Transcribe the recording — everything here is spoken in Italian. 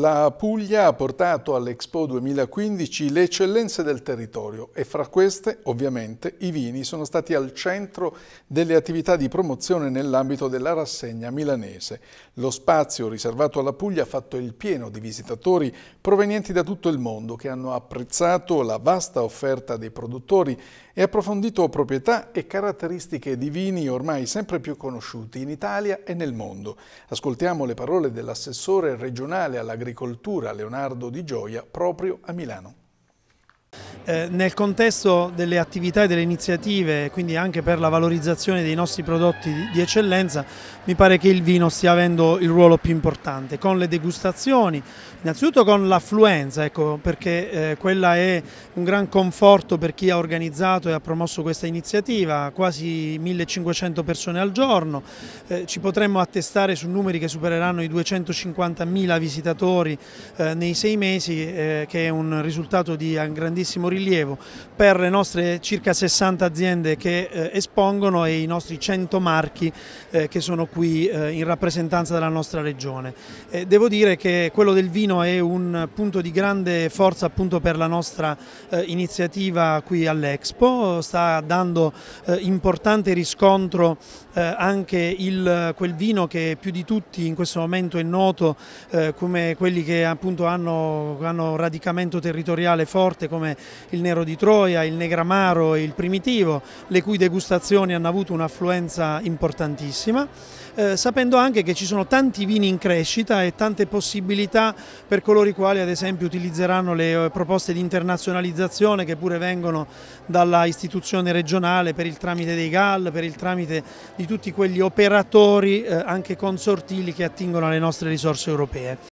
La Puglia ha portato all'Expo 2015 le eccellenze del territorio e fra queste, ovviamente, i vini sono stati al centro delle attività di promozione nell'ambito della rassegna milanese. Lo spazio riservato alla Puglia ha fatto il pieno di visitatori provenienti da tutto il mondo che hanno apprezzato la vasta offerta dei produttori e approfondito proprietà e caratteristiche di vini ormai sempre più conosciuti in Italia e nel mondo. Ascoltiamo le parole dell'assessore regionale alla dell'agricoltura Leonardo Di Gioia proprio a Milano. Eh, nel contesto delle attività e delle iniziative, quindi anche per la valorizzazione dei nostri prodotti di, eccellenza, mi pare che il vino stia avendo il ruolo più importante, con le degustazioni, innanzitutto con l'affluenza, ecco, perché eh, quella è un gran conforto per chi ha organizzato e ha promosso questa iniziativa, quasi 1500 persone al giorno, eh, ci potremmo attestare su numeri che supereranno i 250.000 visitatori eh, nei sei mesi, eh, che è un risultato di grandissimo risultato rilievo per le nostre circa 60 aziende che eh, espongono e i nostri 100 marchi eh, che sono qui eh, in rappresentanza della nostra regione. Eh, devo dire che quello del vino è un punto di grande forza appunto per la nostra eh, iniziativa qui all'Expo, sta dando eh, importante riscontro anche il, quel vino che più di tutti in questo momento è noto come quelli che appunto hanno, hanno radicamento territoriale forte come il Nero di Troia, il Negramaro e il Primitivo, le cui degustazioni hanno avuto un'affluenza importantissima, eh, sapendo anche che ci sono tanti vini in crescita e tante possibilità per coloro i quali ad esempio utilizzeranno le eh, proposte di internazionalizzazione che pure vengono dalla istituzione regionale per il tramite dei GAL, per il tramite di tutti quegli operatori eh, anche consortili che attingono alle nostre risorse europee.